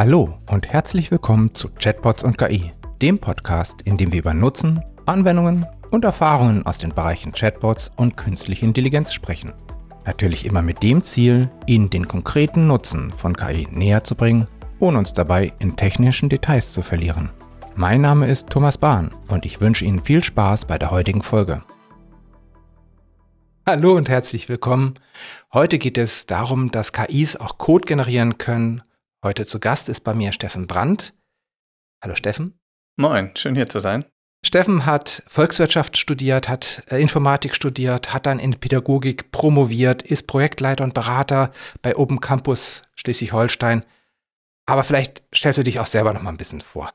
Hallo und herzlich willkommen zu Chatbots und KI, dem Podcast, in dem wir über Nutzen, Anwendungen und Erfahrungen aus den Bereichen Chatbots und künstliche Intelligenz sprechen. Natürlich immer mit dem Ziel, Ihnen den konkreten Nutzen von KI näher zu bringen, ohne uns dabei in technischen Details zu verlieren. Mein Name ist Thomas Bahn und ich wünsche Ihnen viel Spaß bei der heutigen Folge. Hallo und herzlich willkommen. Heute geht es darum, dass KIs auch Code generieren können, Heute zu Gast ist bei mir Steffen Brandt. Hallo Steffen. Moin, schön hier zu sein. Steffen hat Volkswirtschaft studiert, hat äh, Informatik studiert, hat dann in Pädagogik promoviert, ist Projektleiter und Berater bei Open Campus Schleswig-Holstein. Aber vielleicht stellst du dich auch selber noch mal ein bisschen vor.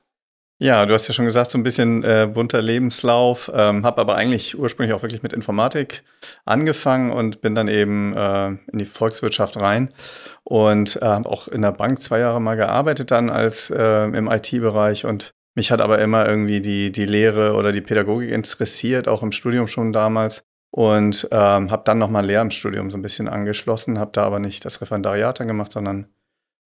Ja, du hast ja schon gesagt, so ein bisschen äh, bunter Lebenslauf, ähm, habe aber eigentlich ursprünglich auch wirklich mit Informatik angefangen und bin dann eben äh, in die Volkswirtschaft rein und äh, auch in der Bank zwei Jahre mal gearbeitet dann als äh, im IT-Bereich und mich hat aber immer irgendwie die, die Lehre oder die Pädagogik interessiert, auch im Studium schon damals und ähm, habe dann nochmal Lehramtsstudium so ein bisschen angeschlossen, habe da aber nicht das Referendariat dann gemacht, sondern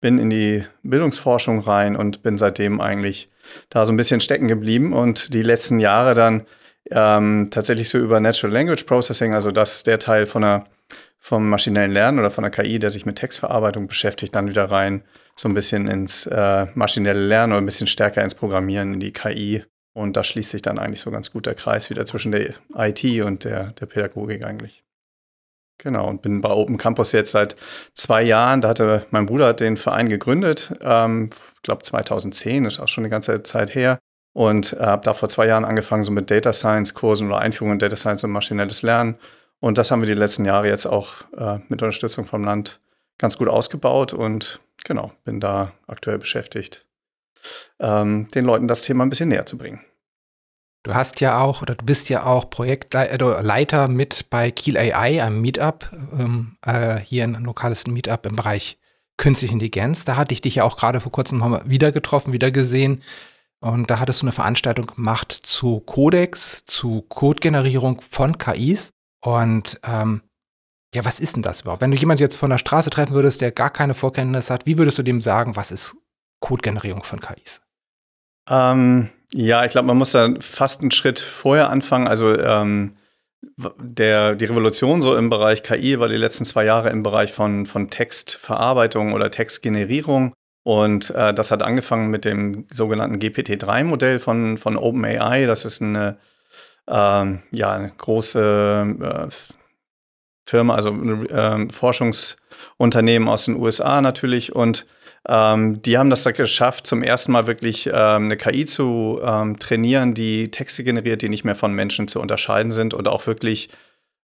bin in die Bildungsforschung rein und bin seitdem eigentlich da so ein bisschen stecken geblieben und die letzten Jahre dann ähm, tatsächlich so über Natural Language Processing, also das ist der Teil von der, vom maschinellen Lernen oder von der KI, der sich mit Textverarbeitung beschäftigt, dann wieder rein so ein bisschen ins äh, maschinelle Lernen oder ein bisschen stärker ins Programmieren, in die KI. Und da schließt sich dann eigentlich so ganz gut der Kreis wieder zwischen der IT und der, der Pädagogik eigentlich. Genau, und bin bei Open Campus jetzt seit zwei Jahren. Da hatte mein Bruder den Verein gegründet, ähm, ich glaube 2010, ist auch schon eine ganze Zeit her. Und äh, habe da vor zwei Jahren angefangen, so mit Data Science-Kursen oder Einführung in Data Science und maschinelles Lernen. Und das haben wir die letzten Jahre jetzt auch äh, mit Unterstützung vom Land ganz gut ausgebaut und genau, bin da aktuell beschäftigt, ähm, den Leuten das Thema ein bisschen näher zu bringen. Du hast ja auch oder du bist ja auch Projektleiter äh, mit bei Kiel AI, einem Meetup, ähm, äh, hier ein lokales Meetup im Bereich künstliche Intelligenz. Da hatte ich dich ja auch gerade vor kurzem wieder getroffen, wieder gesehen. Und da hattest du eine Veranstaltung gemacht zu Codex, zu Codegenerierung von KIs. Und ähm, ja, was ist denn das überhaupt? Wenn du jemanden jetzt von der Straße treffen würdest, der gar keine Vorkenntnis hat, wie würdest du dem sagen, was ist Codegenerierung von KIs? Ähm, ja, ich glaube, man muss da fast einen Schritt vorher anfangen. Also ähm, der, die Revolution so im Bereich KI war die letzten zwei Jahre im Bereich von, von Textverarbeitung oder Textgenerierung. Und äh, das hat angefangen mit dem sogenannten GPT-3-Modell von, von OpenAI. Das ist eine, ähm, ja, eine große äh, Firma, also ein äh, Forschungsunternehmen aus den USA natürlich. Und ähm, die haben das da geschafft, zum ersten Mal wirklich ähm, eine KI zu ähm, trainieren, die Texte generiert, die nicht mehr von Menschen zu unterscheiden sind und auch wirklich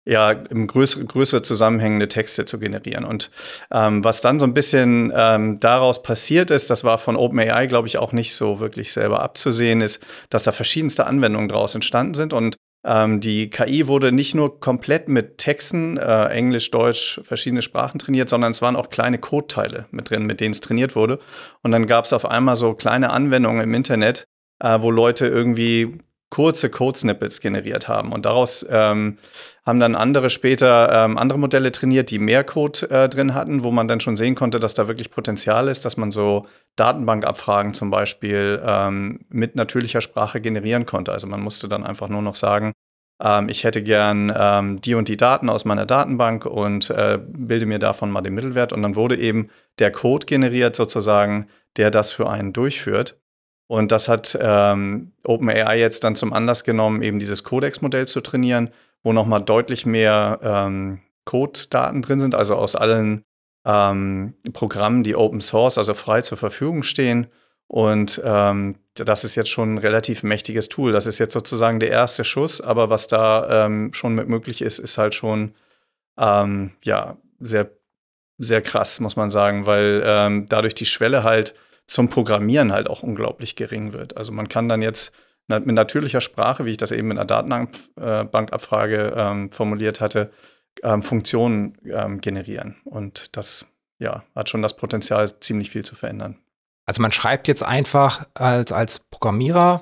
ja, im größere, größere zusammenhängende Texte zu generieren. Und ähm, was dann so ein bisschen ähm, daraus passiert ist, das war von OpenAI, glaube ich, auch nicht so wirklich selber abzusehen, ist, dass da verschiedenste Anwendungen daraus entstanden sind. Und ähm, die KI wurde nicht nur komplett mit Texten, äh, Englisch, Deutsch, verschiedene Sprachen trainiert, sondern es waren auch kleine Codeteile mit drin, mit denen es trainiert wurde. Und dann gab es auf einmal so kleine Anwendungen im Internet, äh, wo Leute irgendwie kurze Code-Snippets generiert haben. Und daraus ähm, haben dann andere später ähm, andere Modelle trainiert, die mehr Code äh, drin hatten, wo man dann schon sehen konnte, dass da wirklich Potenzial ist, dass man so Datenbankabfragen zum Beispiel ähm, mit natürlicher Sprache generieren konnte. Also man musste dann einfach nur noch sagen, ähm, ich hätte gern ähm, die und die Daten aus meiner Datenbank und äh, bilde mir davon mal den Mittelwert. Und dann wurde eben der Code generiert sozusagen, der das für einen durchführt. Und das hat ähm, OpenAI jetzt dann zum Anlass genommen, eben dieses Codex-Modell zu trainieren, wo nochmal deutlich mehr ähm, Code-Daten drin sind, also aus allen ähm, Programmen, die Open Source, also frei zur Verfügung stehen. Und ähm, das ist jetzt schon ein relativ mächtiges Tool. Das ist jetzt sozusagen der erste Schuss, aber was da ähm, schon mit möglich ist, ist halt schon ähm, ja sehr, sehr krass, muss man sagen, weil ähm, dadurch die Schwelle halt zum Programmieren halt auch unglaublich gering wird. Also man kann dann jetzt mit natürlicher Sprache, wie ich das eben in einer Datenbankabfrage äh, ähm, formuliert hatte, ähm, Funktionen ähm, generieren. Und das ja, hat schon das Potenzial, ziemlich viel zu verändern. Also man schreibt jetzt einfach als, als Programmierer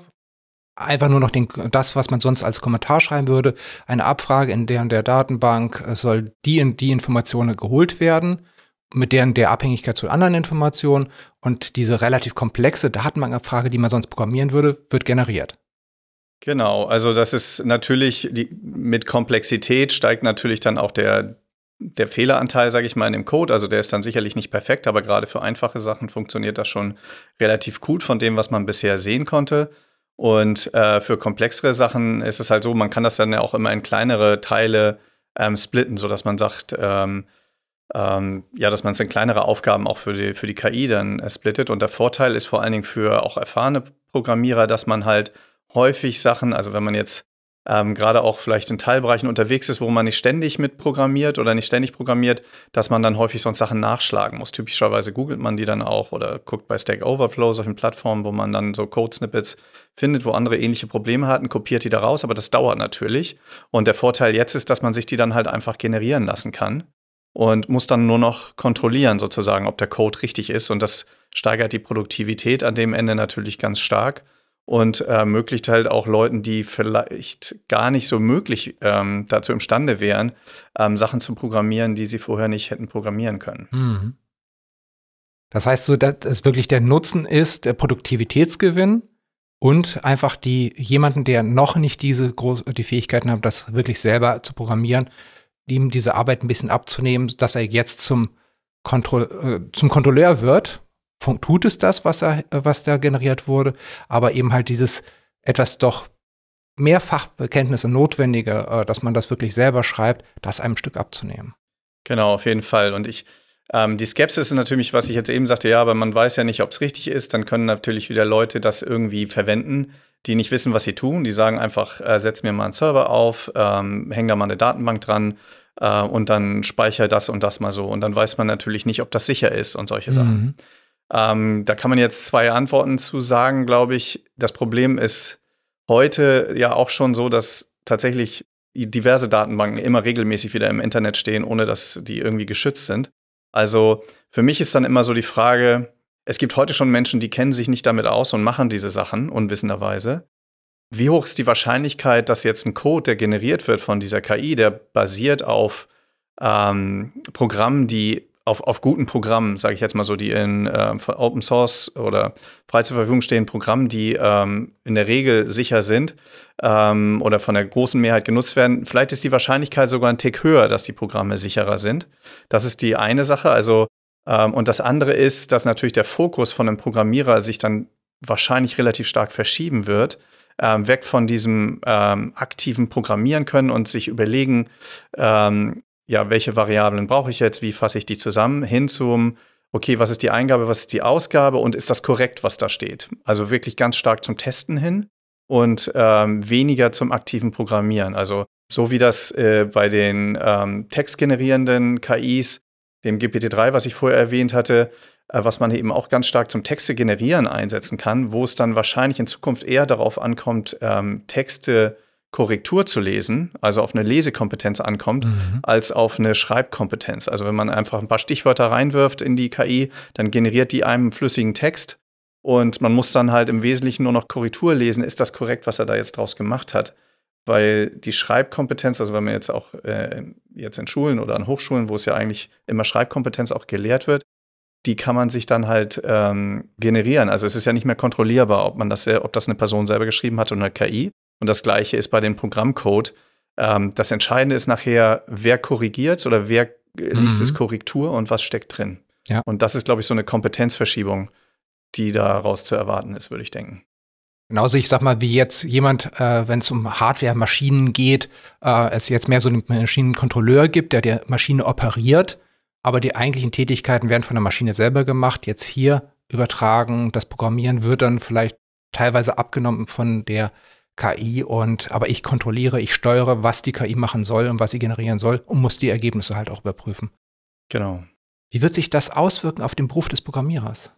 einfach nur noch den, das, was man sonst als Kommentar schreiben würde, eine Abfrage in der, in der Datenbank äh, soll die und die Informationen geholt werden mit deren der Abhängigkeit zu anderen Informationen und diese relativ komplexe Datenbankabfrage, die man sonst programmieren würde, wird generiert. Genau, also das ist natürlich, die, mit Komplexität steigt natürlich dann auch der, der Fehleranteil, sage ich mal, in dem Code. Also der ist dann sicherlich nicht perfekt, aber gerade für einfache Sachen funktioniert das schon relativ gut von dem, was man bisher sehen konnte. Und äh, für komplexere Sachen ist es halt so, man kann das dann ja auch immer in kleinere Teile ähm, splitten, sodass man sagt, ähm, ähm, ja, dass man es in kleinere Aufgaben auch für die, für die KI dann äh, splittet. Und der Vorteil ist vor allen Dingen für auch erfahrene Programmierer, dass man halt häufig Sachen, also wenn man jetzt ähm, gerade auch vielleicht in Teilbereichen unterwegs ist, wo man nicht ständig mit programmiert oder nicht ständig programmiert, dass man dann häufig sonst Sachen nachschlagen muss. Typischerweise googelt man die dann auch oder guckt bei Stack Overflow, solchen Plattformen, wo man dann so Code-Snippets findet, wo andere ähnliche Probleme hatten, kopiert die da raus, aber das dauert natürlich. Und der Vorteil jetzt ist, dass man sich die dann halt einfach generieren lassen kann und muss dann nur noch kontrollieren, sozusagen, ob der Code richtig ist. Und das steigert die Produktivität an dem Ende natürlich ganz stark und äh, ermöglicht halt auch Leuten, die vielleicht gar nicht so möglich ähm, dazu imstande wären, ähm, Sachen zu programmieren, die sie vorher nicht hätten programmieren können. Mhm. Das heißt so, dass es wirklich der Nutzen ist, der Produktivitätsgewinn und einfach die jemanden, der noch nicht diese groß die Fähigkeiten hat, das wirklich selber zu programmieren, ihm diese Arbeit ein bisschen abzunehmen, dass er jetzt zum, Kontro äh, zum Kontrolleur wird. Von, tut es das, was, er, was da generiert wurde, aber eben halt dieses etwas doch mehr Fachbekenntnisse notwendige, äh, dass man das wirklich selber schreibt, das einem Stück abzunehmen. Genau, auf jeden Fall. Und ich, ähm, die Skepsis ist natürlich, was ich jetzt eben sagte, ja, aber man weiß ja nicht, ob es richtig ist. Dann können natürlich wieder Leute das irgendwie verwenden die nicht wissen, was sie tun. Die sagen einfach, äh, setz mir mal einen Server auf, ähm, häng da mal eine Datenbank dran äh, und dann speichere das und das mal so. Und dann weiß man natürlich nicht, ob das sicher ist und solche mhm. Sachen. Ähm, da kann man jetzt zwei Antworten zu sagen, glaube ich. Das Problem ist heute ja auch schon so, dass tatsächlich diverse Datenbanken immer regelmäßig wieder im Internet stehen, ohne dass die irgendwie geschützt sind. Also für mich ist dann immer so die Frage, es gibt heute schon Menschen, die kennen sich nicht damit aus und machen diese Sachen unwissenderweise. Wie hoch ist die Wahrscheinlichkeit, dass jetzt ein Code, der generiert wird von dieser KI, der basiert auf ähm, Programmen, die auf, auf guten Programmen, sage ich jetzt mal so, die in äh, Open Source oder frei zur Verfügung stehenden Programmen, die ähm, in der Regel sicher sind ähm, oder von der großen Mehrheit genutzt werden, vielleicht ist die Wahrscheinlichkeit sogar ein Tick höher, dass die Programme sicherer sind. Das ist die eine Sache. Also ähm, und das andere ist, dass natürlich der Fokus von einem Programmierer sich dann wahrscheinlich relativ stark verschieben wird, ähm, weg von diesem ähm, aktiven Programmieren können und sich überlegen, ähm, ja, welche Variablen brauche ich jetzt, wie fasse ich die zusammen, hin zum, okay, was ist die Eingabe, was ist die Ausgabe und ist das korrekt, was da steht? Also wirklich ganz stark zum Testen hin und ähm, weniger zum aktiven Programmieren. Also so wie das äh, bei den ähm, textgenerierenden KIs dem GPT-3, was ich vorher erwähnt hatte, äh, was man eben auch ganz stark zum Texte generieren einsetzen kann, wo es dann wahrscheinlich in Zukunft eher darauf ankommt, ähm, Texte Korrektur zu lesen, also auf eine Lesekompetenz ankommt, mhm. als auf eine Schreibkompetenz. Also wenn man einfach ein paar Stichwörter reinwirft in die KI, dann generiert die einem flüssigen Text und man muss dann halt im Wesentlichen nur noch Korrektur lesen, ist das korrekt, was er da jetzt draus gemacht hat weil die Schreibkompetenz, also wenn man jetzt auch äh, jetzt in Schulen oder an Hochschulen, wo es ja eigentlich immer Schreibkompetenz auch gelehrt wird, die kann man sich dann halt ähm, generieren. Also es ist ja nicht mehr kontrollierbar, ob man das, äh, ob das eine Person selber geschrieben hat oder eine KI. Und das gleiche ist bei dem Programmcode. Ähm, das Entscheidende ist nachher, wer korrigiert oder wer äh, mhm. liest mhm. es Korrektur und was steckt drin. Ja. Und das ist, glaube ich, so eine Kompetenzverschiebung, die daraus zu erwarten ist, würde ich denken. Genauso, ich sag mal, wie jetzt jemand, äh, wenn es um Hardware-Maschinen geht, äh, es jetzt mehr so einen Maschinenkontrolleur gibt, der die Maschine operiert, aber die eigentlichen Tätigkeiten werden von der Maschine selber gemacht, jetzt hier übertragen, das Programmieren wird dann vielleicht teilweise abgenommen von der KI und aber ich kontrolliere, ich steuere, was die KI machen soll und was sie generieren soll und muss die Ergebnisse halt auch überprüfen. Genau. Wie wird sich das auswirken auf den Beruf des Programmierers?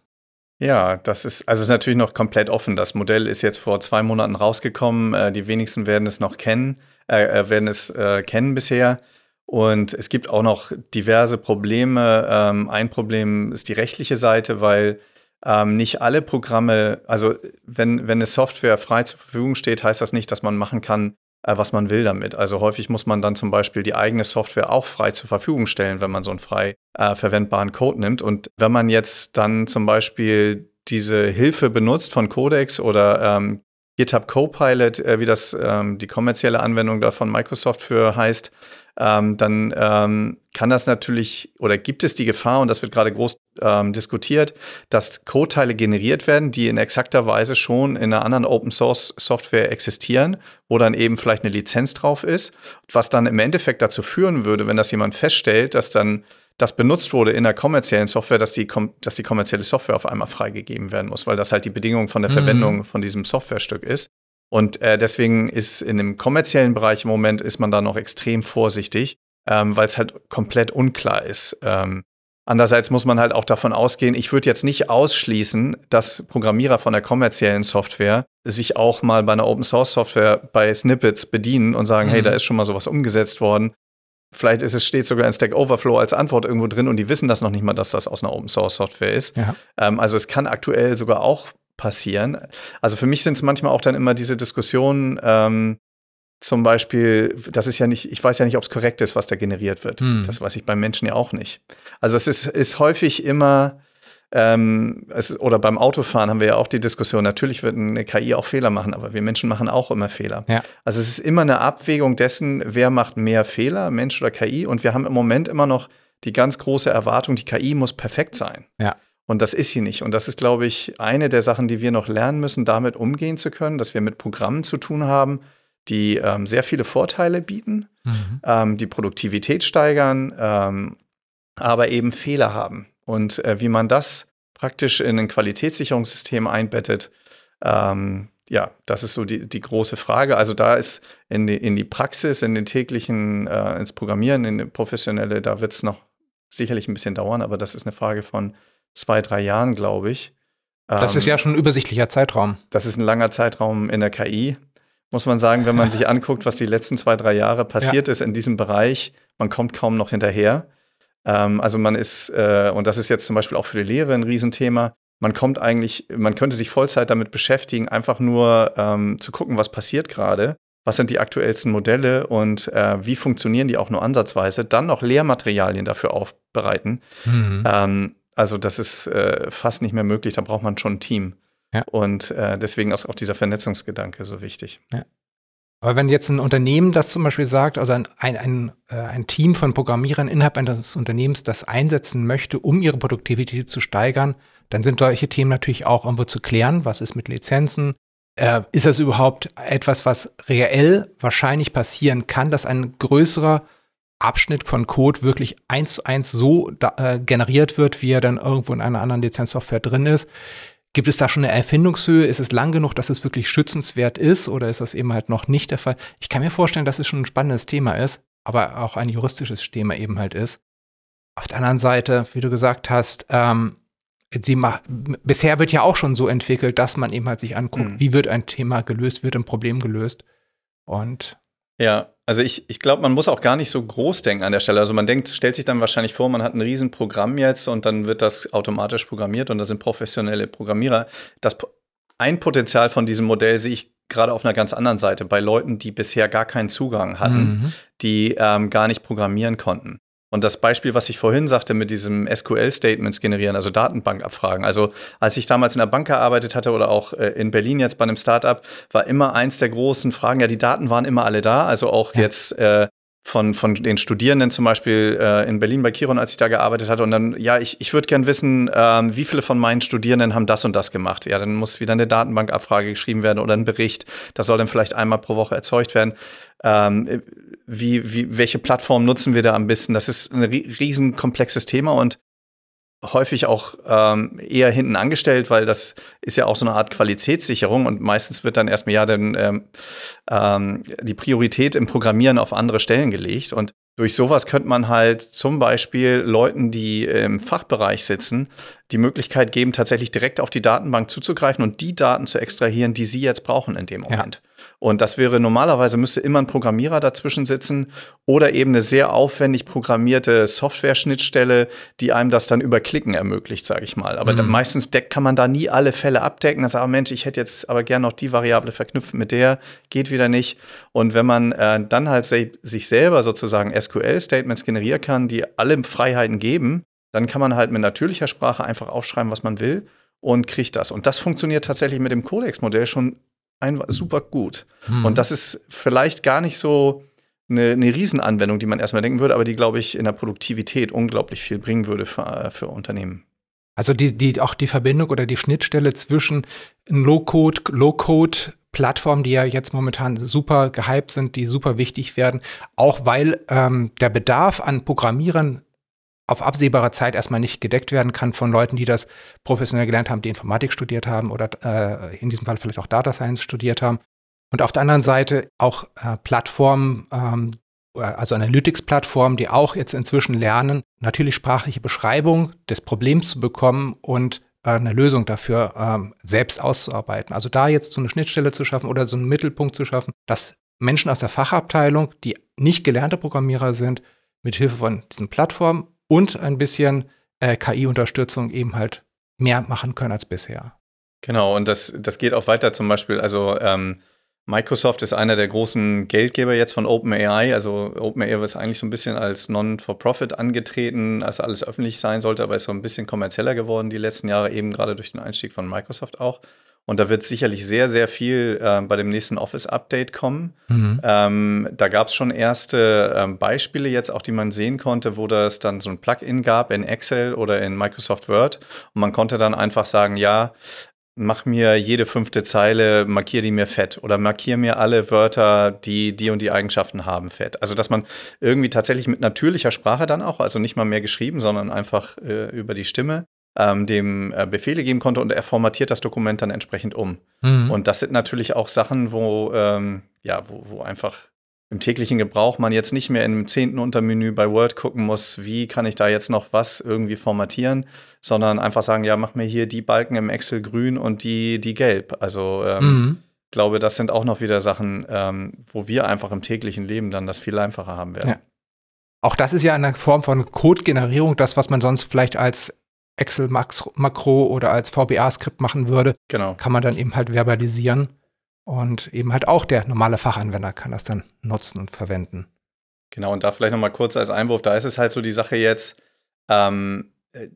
Ja, das ist, also ist natürlich noch komplett offen. Das Modell ist jetzt vor zwei Monaten rausgekommen. Äh, die wenigsten werden es noch kennen, äh, äh, werden es äh, kennen bisher. Und es gibt auch noch diverse Probleme. Ähm, ein Problem ist die rechtliche Seite, weil ähm, nicht alle Programme, also wenn, wenn eine Software frei zur Verfügung steht, heißt das nicht, dass man machen kann, äh, was man will damit. Also häufig muss man dann zum Beispiel die eigene Software auch frei zur Verfügung stellen, wenn man so einen frei äh, verwendbaren Code nimmt. Und wenn man jetzt dann zum Beispiel diese Hilfe benutzt von Codex oder ähm, GitHub Copilot, äh, wie das ähm, die kommerzielle Anwendung da von Microsoft für heißt, ähm, dann ähm, kann das natürlich oder gibt es die Gefahr, und das wird gerade groß ähm, diskutiert, dass Codeteile generiert werden, die in exakter Weise schon in einer anderen Open Source Software existieren, wo dann eben vielleicht eine Lizenz drauf ist, was dann im Endeffekt dazu führen würde, wenn das jemand feststellt, dass dann das benutzt wurde in der kommerziellen Software, dass die, dass die kommerzielle Software auf einmal freigegeben werden muss, weil das halt die Bedingung von der mhm. Verwendung mhm. von diesem Softwarestück ist. Und äh, deswegen ist in dem kommerziellen Bereich im Moment ist man da noch extrem vorsichtig, ähm, weil es halt komplett unklar ist. Ähm, andererseits muss man halt auch davon ausgehen, ich würde jetzt nicht ausschließen, dass Programmierer von der kommerziellen Software sich auch mal bei einer Open Source Software bei Snippets bedienen und sagen, mhm. hey, da ist schon mal sowas umgesetzt worden. Vielleicht ist es, steht sogar ein Stack Overflow als Antwort irgendwo drin und die wissen das noch nicht mal, dass das aus einer Open Source Software ist. Ja. Ähm, also es kann aktuell sogar auch passieren. Also für mich sind es manchmal auch dann immer diese Diskussionen, ähm, zum Beispiel, das ist ja nicht, ich weiß ja nicht, ob es korrekt ist, was da generiert wird. Hm. Das weiß ich beim Menschen ja auch nicht. Also es ist, ist häufig immer ähm, es, oder beim Autofahren haben wir ja auch die Diskussion, natürlich wird eine KI auch Fehler machen, aber wir Menschen machen auch immer Fehler. Ja. Also es ist immer eine Abwägung dessen, wer macht mehr Fehler, Mensch oder KI. Und wir haben im Moment immer noch die ganz große Erwartung, die KI muss perfekt sein. Ja. Und das ist sie nicht. Und das ist, glaube ich, eine der Sachen, die wir noch lernen müssen, damit umgehen zu können, dass wir mit Programmen zu tun haben, die ähm, sehr viele Vorteile bieten, mhm. ähm, die Produktivität steigern, ähm, aber eben Fehler haben. Und äh, wie man das praktisch in ein Qualitätssicherungssystem einbettet, ähm, ja, das ist so die, die große Frage. Also da ist in die, in die Praxis, in den täglichen, äh, ins Programmieren, in die professionelle, da wird es noch sicherlich ein bisschen dauern, aber das ist eine Frage von zwei, drei Jahren, glaube ich. Ähm, das ist ähm, ja schon ein übersichtlicher Zeitraum. Das ist ein langer Zeitraum in der KI, muss man sagen, wenn man sich anguckt, was die letzten zwei, drei Jahre passiert ja. ist in diesem Bereich. Man kommt kaum noch hinterher. Ähm, also man ist, äh, und das ist jetzt zum Beispiel auch für die Lehre ein Riesenthema, man kommt eigentlich, man könnte sich Vollzeit damit beschäftigen, einfach nur ähm, zu gucken, was passiert gerade, was sind die aktuellsten Modelle und äh, wie funktionieren die auch nur ansatzweise, dann noch Lehrmaterialien dafür aufbereiten. Mhm. Ähm, also das ist äh, fast nicht mehr möglich, da braucht man schon ein Team. Ja. Und äh, deswegen ist auch dieser Vernetzungsgedanke so wichtig. Ja. Aber wenn jetzt ein Unternehmen das zum Beispiel sagt, also ein, ein, ein, äh, ein Team von Programmierern innerhalb eines Unternehmens das einsetzen möchte, um ihre Produktivität zu steigern, dann sind solche Themen natürlich auch irgendwo zu klären. Was ist mit Lizenzen? Äh, ist das überhaupt etwas, was reell wahrscheinlich passieren kann, dass ein größerer Abschnitt von Code wirklich eins zu eins so da, äh, generiert wird, wie er dann irgendwo in einer anderen Lizenzsoftware drin ist? Gibt es da schon eine Erfindungshöhe? Ist es lang genug, dass es wirklich schützenswert ist oder ist das eben halt noch nicht der Fall? Ich kann mir vorstellen, dass es schon ein spannendes Thema ist, aber auch ein juristisches Thema eben halt ist. Auf der anderen Seite, wie du gesagt hast, ähm, macht, bisher wird ja auch schon so entwickelt, dass man eben halt sich anguckt, mhm. wie wird ein Thema gelöst, wird ein Problem gelöst. Und ja, also ich, ich glaube, man muss auch gar nicht so groß denken an der Stelle. Also man denkt, stellt sich dann wahrscheinlich vor, man hat ein Riesenprogramm jetzt und dann wird das automatisch programmiert und da sind professionelle Programmierer. Das ein Potenzial von diesem Modell sehe ich gerade auf einer ganz anderen Seite bei Leuten, die bisher gar keinen Zugang hatten, mhm. die ähm, gar nicht programmieren konnten. Und das Beispiel, was ich vorhin sagte mit diesem SQL-Statements generieren, also Datenbankabfragen. Also als ich damals in der Bank gearbeitet hatte oder auch äh, in Berlin jetzt bei einem Startup, war immer eins der großen Fragen, ja, die Daten waren immer alle da. Also auch ja. jetzt äh, von, von den Studierenden zum Beispiel äh, in Berlin bei Kiron, als ich da gearbeitet hatte. Und dann, ja, ich, ich würde gern wissen, ähm, wie viele von meinen Studierenden haben das und das gemacht. Ja, dann muss wieder eine Datenbankabfrage geschrieben werden oder ein Bericht. Das soll dann vielleicht einmal pro Woche erzeugt werden. Ähm, wie, wie, welche Plattform nutzen wir da am besten? Das ist ein riesen komplexes Thema und häufig auch ähm, eher hinten angestellt, weil das ist ja auch so eine Art Qualitätssicherung und meistens wird dann erstmal ja dann ähm, ähm, die Priorität im Programmieren auf andere Stellen gelegt und durch sowas könnte man halt zum Beispiel Leuten, die im Fachbereich sitzen, die Möglichkeit geben, tatsächlich direkt auf die Datenbank zuzugreifen und die Daten zu extrahieren, die sie jetzt brauchen in dem Moment. Ja. Und das wäre normalerweise müsste immer ein Programmierer dazwischen sitzen oder eben eine sehr aufwendig programmierte Software-Schnittstelle, die einem das dann über Klicken ermöglicht, sage ich mal. Aber mhm. meistens kann man da nie alle Fälle abdecken. Dann sagt man, Mensch, ich hätte jetzt aber gerne noch die Variable verknüpft mit der, geht wieder nicht. Und wenn man äh, dann halt se sich selber sozusagen SQL-Statements generieren kann, die alle Freiheiten geben, dann kann man halt mit natürlicher Sprache einfach aufschreiben, was man will und kriegt das. Und das funktioniert tatsächlich mit dem Codex-Modell schon einfach super gut. Hm. Und das ist vielleicht gar nicht so eine, eine Riesenanwendung, die man erstmal denken würde, aber die, glaube ich, in der Produktivität unglaublich viel bringen würde für, äh, für Unternehmen. Also die, die, auch die Verbindung oder die Schnittstelle zwischen Low-Code, Low-Code Plattformen, die ja jetzt momentan super gehypt sind, die super wichtig werden, auch weil ähm, der Bedarf an Programmierern auf absehbare Zeit erstmal nicht gedeckt werden kann von Leuten, die das professionell gelernt haben, die Informatik studiert haben oder äh, in diesem Fall vielleicht auch Data Science studiert haben. Und auf der anderen Seite auch äh, Plattformen, ähm, also Analytics-Plattformen, die auch jetzt inzwischen lernen, natürlich sprachliche Beschreibung des Problems zu bekommen und äh, eine Lösung dafür ähm, selbst auszuarbeiten. Also da jetzt so eine Schnittstelle zu schaffen oder so einen Mittelpunkt zu schaffen, dass Menschen aus der Fachabteilung, die nicht gelernte Programmierer sind, mit Hilfe von diesen Plattformen und ein bisschen äh, KI-Unterstützung eben halt mehr machen können als bisher. Genau, und das, das geht auch weiter zum Beispiel, also ähm, Microsoft ist einer der großen Geldgeber jetzt von OpenAI. Also OpenAI ist eigentlich so ein bisschen als Non-for-Profit angetreten, als alles öffentlich sein sollte, aber ist so ein bisschen kommerzieller geworden die letzten Jahre, eben gerade durch den Einstieg von Microsoft auch. Und da wird sicherlich sehr, sehr viel äh, bei dem nächsten Office-Update kommen. Mhm. Ähm, da gab es schon erste ähm, Beispiele jetzt, auch die man sehen konnte, wo das dann so ein Plugin gab in Excel oder in Microsoft Word. Und man konnte dann einfach sagen, ja, mach mir jede fünfte Zeile, markiere die mir fett oder markiere mir alle Wörter, die die und die Eigenschaften haben, fett. Also, dass man irgendwie tatsächlich mit natürlicher Sprache dann auch, also nicht mal mehr geschrieben, sondern einfach äh, über die Stimme, ähm, dem äh, Befehle geben konnte und er formatiert das Dokument dann entsprechend um. Mhm. Und das sind natürlich auch Sachen, wo, ähm, ja, wo, wo einfach im täglichen Gebrauch man jetzt nicht mehr im zehnten Untermenü bei Word gucken muss, wie kann ich da jetzt noch was irgendwie formatieren, sondern einfach sagen, ja, mach mir hier die Balken im Excel grün und die, die gelb. Also ähm, mhm. glaube, das sind auch noch wieder Sachen, ähm, wo wir einfach im täglichen Leben dann das viel einfacher haben werden. Ja. Auch das ist ja eine Form von Code-Generierung, das, was man sonst vielleicht als Excel-Makro oder als VBA-Skript machen würde, genau. kann man dann eben halt verbalisieren. Und eben halt auch der normale Fachanwender kann das dann nutzen und verwenden. Genau, und da vielleicht nochmal kurz als Einwurf, da ist es halt so die Sache jetzt, ähm, äh,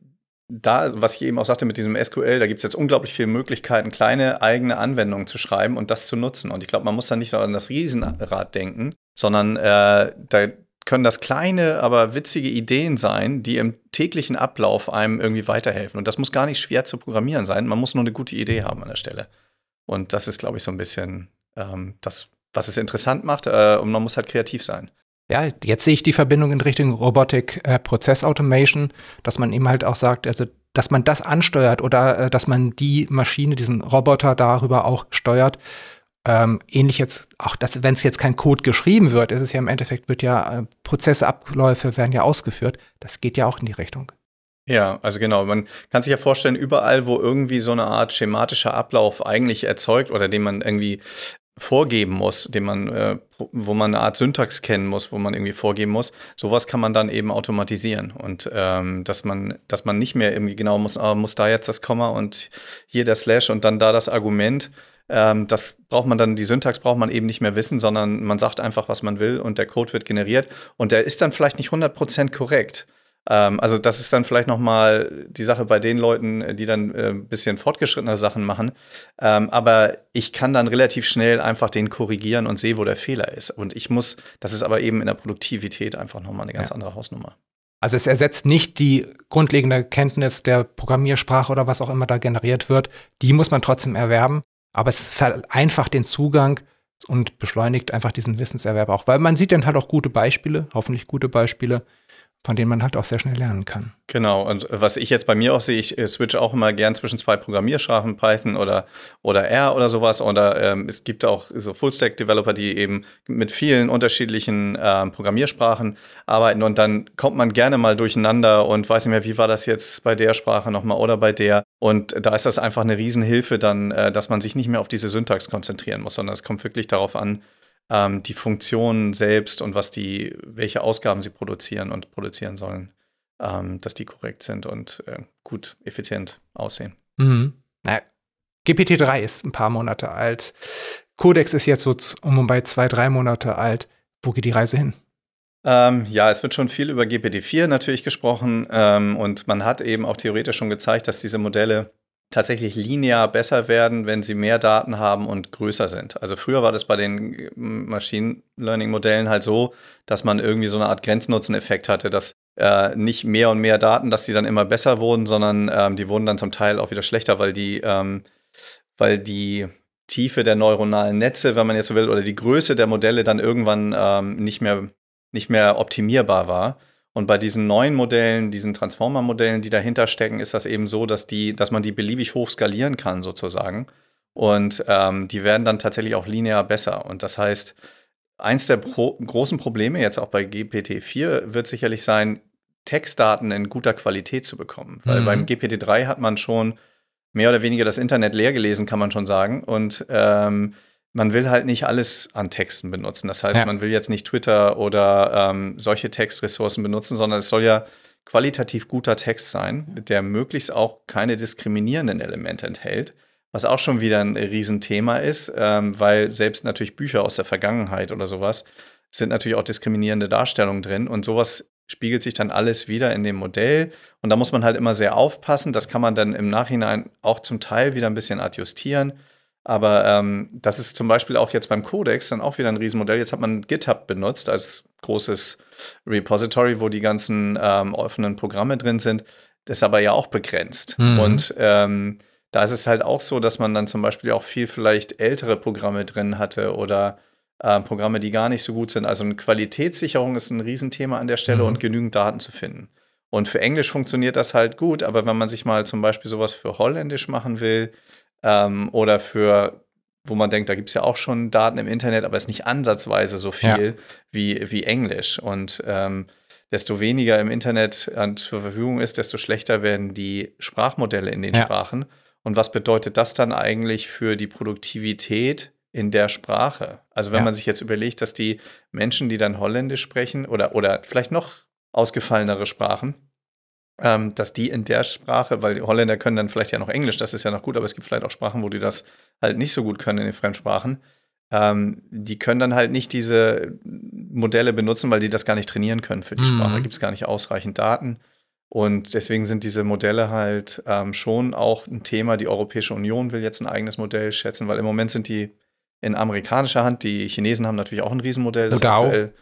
da, was ich eben auch sagte mit diesem SQL, da gibt es jetzt unglaublich viele Möglichkeiten, kleine eigene Anwendungen zu schreiben und das zu nutzen. Und ich glaube, man muss da nicht so an das Riesenrad denken, sondern äh, da können das kleine, aber witzige Ideen sein, die im täglichen Ablauf einem irgendwie weiterhelfen. Und das muss gar nicht schwer zu programmieren sein. Man muss nur eine gute Idee haben an der Stelle. Und das ist, glaube ich, so ein bisschen ähm, das, was es interessant macht. Äh, und man muss halt kreativ sein. Ja, jetzt sehe ich die Verbindung in Richtung Robotik, äh, Prozess Automation, dass man eben halt auch sagt, also dass man das ansteuert oder äh, dass man die Maschine, diesen Roboter darüber auch steuert, ähm, ähnlich jetzt, auch das, wenn es jetzt kein Code geschrieben wird, ist es ja im Endeffekt, wird ja äh, Prozesse, Abläufe werden ja ausgeführt. Das geht ja auch in die Richtung. Ja, also genau, man kann sich ja vorstellen, überall, wo irgendwie so eine Art schematischer Ablauf eigentlich erzeugt oder den man irgendwie vorgeben muss, den man, äh, wo man eine Art Syntax kennen muss, wo man irgendwie vorgeben muss, sowas kann man dann eben automatisieren und ähm, dass man, dass man nicht mehr irgendwie genau muss, ah, muss da jetzt das Komma und hier der Slash und dann da das Argument, ähm, das braucht man dann, die Syntax braucht man eben nicht mehr wissen, sondern man sagt einfach, was man will und der Code wird generiert und der ist dann vielleicht nicht 100% korrekt. Ähm, also das ist dann vielleicht nochmal die Sache bei den Leuten, äh, die dann äh, ein bisschen fortgeschrittene Sachen machen. Ähm, aber ich kann dann relativ schnell einfach den korrigieren und sehe, wo der Fehler ist. Und ich muss, das ist aber eben in der Produktivität einfach nochmal eine ganz ja. andere Hausnummer. Also es ersetzt nicht die grundlegende Kenntnis der Programmiersprache oder was auch immer da generiert wird. Die muss man trotzdem erwerben. Aber es vereinfacht den Zugang und beschleunigt einfach diesen Wissenserwerb auch. Weil man sieht dann halt auch gute Beispiele, hoffentlich gute Beispiele, von denen man halt auch sehr schnell lernen kann. Genau, und was ich jetzt bei mir auch sehe, ich äh, switche auch immer gern zwischen zwei Programmiersprachen, Python oder, oder R oder sowas. Oder ähm, es gibt auch so Full-Stack-Developer, die eben mit vielen unterschiedlichen ähm, Programmiersprachen arbeiten und dann kommt man gerne mal durcheinander und weiß nicht mehr, wie war das jetzt bei der Sprache nochmal oder bei der. Und da ist das einfach eine Riesenhilfe dann, äh, dass man sich nicht mehr auf diese Syntax konzentrieren muss, sondern es kommt wirklich darauf an, ähm, die Funktionen selbst und was die, welche Ausgaben sie produzieren und produzieren sollen, ähm, dass die korrekt sind und äh, gut, effizient aussehen. Mhm. Naja, GPT-3 ist ein paar Monate alt. Codex ist jetzt so um und bei zwei, drei Monate alt. Wo geht die Reise hin? Ähm, ja, es wird schon viel über GPT-4 natürlich gesprochen ähm, und man hat eben auch theoretisch schon gezeigt, dass diese Modelle tatsächlich linear besser werden, wenn sie mehr Daten haben und größer sind. Also früher war das bei den ähm, Machine Learning Modellen halt so, dass man irgendwie so eine Art Grenznutzeneffekt hatte, dass äh, nicht mehr und mehr Daten, dass die dann immer besser wurden, sondern ähm, die wurden dann zum Teil auch wieder schlechter, weil die, ähm, weil die Tiefe der neuronalen Netze, wenn man jetzt so will, oder die Größe der Modelle dann irgendwann ähm, nicht mehr nicht mehr optimierbar war. Und bei diesen neuen Modellen, diesen Transformer-Modellen, die dahinter stecken, ist das eben so, dass, die, dass man die beliebig hoch skalieren kann sozusagen. Und ähm, die werden dann tatsächlich auch linear besser. Und das heißt, eins der pro großen Probleme jetzt auch bei GPT-4 wird sicherlich sein, Textdaten in guter Qualität zu bekommen. Weil mhm. beim GPT-3 hat man schon mehr oder weniger das Internet leer gelesen, kann man schon sagen. Und ähm, man will halt nicht alles an Texten benutzen. Das heißt, ja. man will jetzt nicht Twitter oder ähm, solche Textressourcen benutzen, sondern es soll ja qualitativ guter Text sein, der möglichst auch keine diskriminierenden Elemente enthält, was auch schon wieder ein Riesenthema ist, ähm, weil selbst natürlich Bücher aus der Vergangenheit oder sowas sind natürlich auch diskriminierende Darstellungen drin und sowas spiegelt sich dann alles wieder in dem Modell und da muss man halt immer sehr aufpassen, das kann man dann im Nachhinein auch zum Teil wieder ein bisschen adjustieren aber ähm, das ist zum Beispiel auch jetzt beim Codex dann auch wieder ein Riesenmodell. Jetzt hat man GitHub benutzt als großes Repository, wo die ganzen ähm, offenen Programme drin sind. Das ist aber ja auch begrenzt. Mhm. Und ähm, da ist es halt auch so, dass man dann zum Beispiel auch viel vielleicht ältere Programme drin hatte oder äh, Programme, die gar nicht so gut sind. Also eine Qualitätssicherung ist ein Riesenthema an der Stelle mhm. und genügend Daten zu finden. Und für Englisch funktioniert das halt gut, aber wenn man sich mal zum Beispiel sowas für Holländisch machen will, ähm, oder für, wo man denkt, da gibt es ja auch schon Daten im Internet, aber es ist nicht ansatzweise so viel ja. wie, wie Englisch. Und ähm, desto weniger im Internet äh, zur Verfügung ist, desto schlechter werden die Sprachmodelle in den ja. Sprachen. Und was bedeutet das dann eigentlich für die Produktivität in der Sprache? Also wenn ja. man sich jetzt überlegt, dass die Menschen, die dann Holländisch sprechen oder, oder vielleicht noch ausgefallenere Sprachen, ähm, dass die in der Sprache, weil die Holländer können dann vielleicht ja noch Englisch, das ist ja noch gut, aber es gibt vielleicht auch Sprachen, wo die das halt nicht so gut können in den Fremdsprachen. Ähm, die können dann halt nicht diese Modelle benutzen, weil die das gar nicht trainieren können für die mhm. Sprache. Da gibt es gar nicht ausreichend Daten. Und deswegen sind diese Modelle halt ähm, schon auch ein Thema. Die Europäische Union will jetzt ein eigenes Modell schätzen, weil im Moment sind die in amerikanischer Hand. Die Chinesen haben natürlich auch ein Riesenmodell, das Budao. aktuell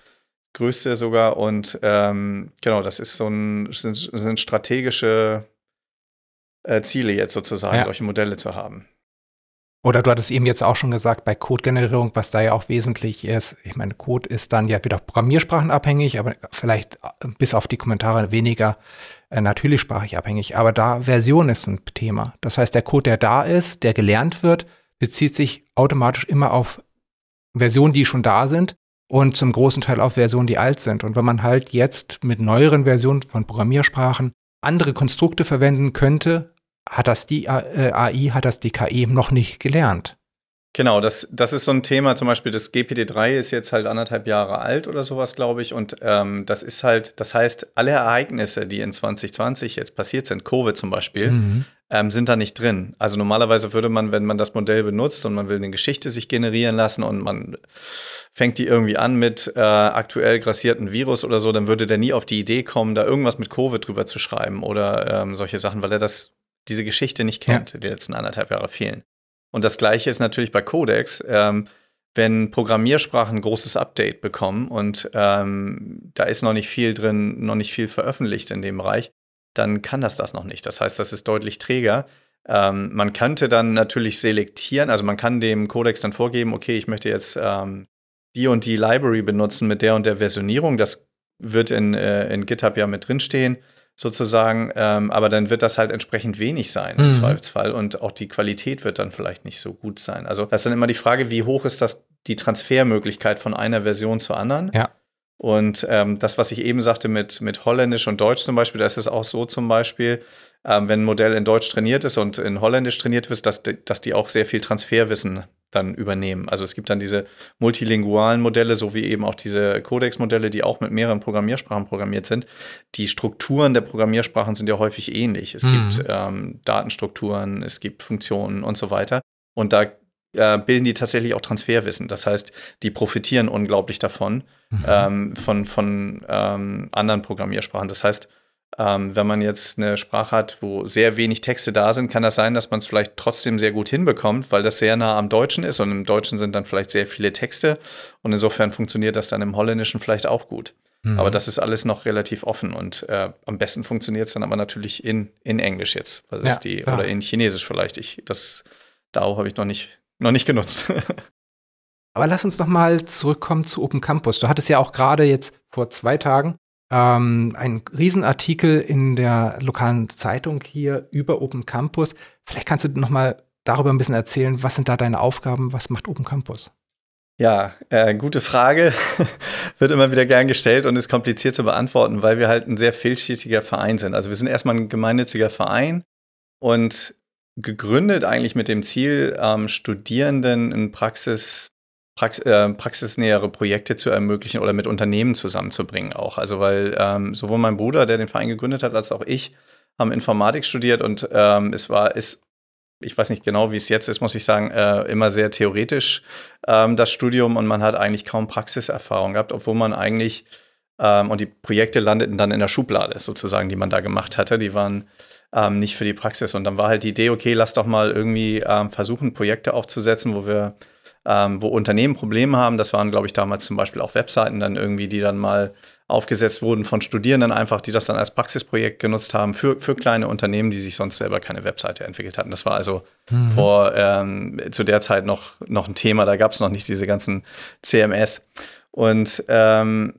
größte sogar. Und ähm, genau, das ist so ein, sind, sind strategische äh, Ziele jetzt sozusagen, ja. solche Modelle zu haben. Oder du hattest eben jetzt auch schon gesagt, bei Code-Generierung, was da ja auch wesentlich ist, ich meine, Code ist dann ja wieder programmiersprachenabhängig, aber vielleicht äh, bis auf die Kommentare weniger äh, natürlich sprachlich Aber da Version ist ein Thema. Das heißt, der Code, der da ist, der gelernt wird, bezieht sich automatisch immer auf Versionen, die schon da sind und zum großen Teil auf Versionen, die alt sind. Und wenn man halt jetzt mit neueren Versionen von Programmiersprachen andere Konstrukte verwenden könnte, hat das die AI, äh, hat das die KI noch nicht gelernt. Genau, das, das ist so ein Thema, zum Beispiel das GPT-3 ist jetzt halt anderthalb Jahre alt oder sowas, glaube ich. Und ähm, das ist halt, das heißt, alle Ereignisse, die in 2020 jetzt passiert sind, Covid zum Beispiel, mhm ähm, sind da nicht drin. Also normalerweise würde man, wenn man das Modell benutzt und man will eine Geschichte sich generieren lassen und man fängt die irgendwie an mit äh, aktuell grassierten Virus oder so, dann würde der nie auf die Idee kommen, da irgendwas mit Covid drüber zu schreiben oder ähm, solche Sachen, weil er das, diese Geschichte nicht kennt, ja. die letzten anderthalb Jahre fehlen. Und das gleiche ist natürlich bei Codex. Ähm, wenn Programmiersprachen ein großes Update bekommen und ähm, da ist noch nicht viel drin, noch nicht viel veröffentlicht in dem Bereich, dann kann das das noch nicht. Das heißt, das ist deutlich träger. Ähm, man könnte dann natürlich selektieren, also man kann dem Codex dann vorgeben, okay, ich möchte jetzt ähm, die und die Library benutzen mit der und der Versionierung. Das wird in, äh, in GitHub ja mit drinstehen, sozusagen. Ähm, aber dann wird das halt entsprechend wenig sein mhm. im Zweifelsfall und auch die Qualität wird dann vielleicht nicht so gut sein. Also das ist dann immer die Frage, wie hoch ist das die Transfermöglichkeit von einer Version zur anderen? Ja. Und ähm, das, was ich eben sagte mit, mit Holländisch und Deutsch zum Beispiel, da ist es auch so zum Beispiel, ähm, wenn ein Modell in Deutsch trainiert ist und in Holländisch trainiert wird, dass, dass die auch sehr viel Transferwissen dann übernehmen. Also es gibt dann diese multilingualen Modelle, sowie eben auch diese Codex-Modelle, die auch mit mehreren Programmiersprachen programmiert sind. Die Strukturen der Programmiersprachen sind ja häufig ähnlich. Es mhm. gibt ähm, Datenstrukturen, es gibt Funktionen und so weiter. Und da äh, bilden die tatsächlich auch Transferwissen. Das heißt, die profitieren unglaublich davon, mhm. ähm, von, von ähm, anderen Programmiersprachen. Das heißt, ähm, wenn man jetzt eine Sprache hat, wo sehr wenig Texte da sind, kann das sein, dass man es vielleicht trotzdem sehr gut hinbekommt, weil das sehr nah am Deutschen ist und im Deutschen sind dann vielleicht sehr viele Texte und insofern funktioniert das dann im Holländischen vielleicht auch gut. Mhm. Aber das ist alles noch relativ offen und äh, am besten funktioniert es dann aber natürlich in, in Englisch jetzt, weil das die, ja. oder in Chinesisch vielleicht. Ich, das, darauf habe ich noch nicht noch nicht genutzt. Aber lass uns noch mal zurückkommen zu Open Campus. Du hattest ja auch gerade jetzt vor zwei Tagen ähm, einen Riesenartikel in der lokalen Zeitung hier über Open Campus. Vielleicht kannst du noch mal darüber ein bisschen erzählen, was sind da deine Aufgaben, was macht Open Campus? Ja, äh, gute Frage. Wird immer wieder gern gestellt und ist kompliziert zu beantworten, weil wir halt ein sehr vielschichtiger Verein sind. Also wir sind erstmal ein gemeinnütziger Verein und gegründet eigentlich mit dem Ziel, ähm, Studierenden in Praxis, Prax, äh, praxisnähere Projekte zu ermöglichen oder mit Unternehmen zusammenzubringen auch. Also weil ähm, sowohl mein Bruder, der den Verein gegründet hat, als auch ich haben Informatik studiert und ähm, es war, ist, ich weiß nicht genau, wie es jetzt ist, muss ich sagen, äh, immer sehr theoretisch ähm, das Studium und man hat eigentlich kaum Praxiserfahrung gehabt, obwohl man eigentlich ähm, und die Projekte landeten dann in der Schublade sozusagen, die man da gemacht hatte. Die waren ähm, nicht für die Praxis. Und dann war halt die Idee, okay, lass doch mal irgendwie ähm, versuchen, Projekte aufzusetzen, wo wir, ähm, wo Unternehmen Probleme haben. Das waren, glaube ich, damals zum Beispiel auch Webseiten dann irgendwie, die dann mal aufgesetzt wurden von Studierenden einfach, die das dann als Praxisprojekt genutzt haben für, für kleine Unternehmen, die sich sonst selber keine Webseite entwickelt hatten. Das war also mhm. vor ähm, zu der Zeit noch, noch ein Thema, da gab es noch nicht diese ganzen CMS. Und ähm,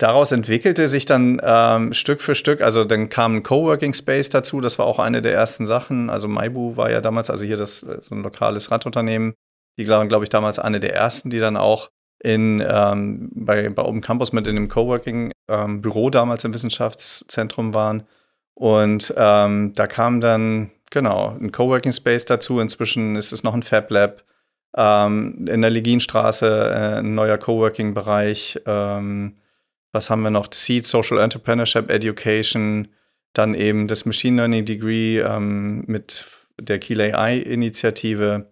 daraus entwickelte sich dann ähm, Stück für Stück, also dann kam ein Coworking Space dazu, das war auch eine der ersten Sachen. Also Maibu war ja damals, also hier das äh, so ein lokales Radunternehmen, die waren, glaube ich, damals eine der ersten, die dann auch in, ähm, bei, bei Open Campus mit in einem Coworking-Büro ähm, damals im Wissenschaftszentrum waren. Und ähm, da kam dann, genau, ein Coworking Space dazu. Inzwischen ist es noch ein Fab Lab. Ähm, in der Leginstraße äh, ein neuer Coworking-Bereich. Ähm, was haben wir noch? Seed, Social Entrepreneurship, Education, dann eben das Machine Learning Degree ähm, mit der Keel AI-Initiative.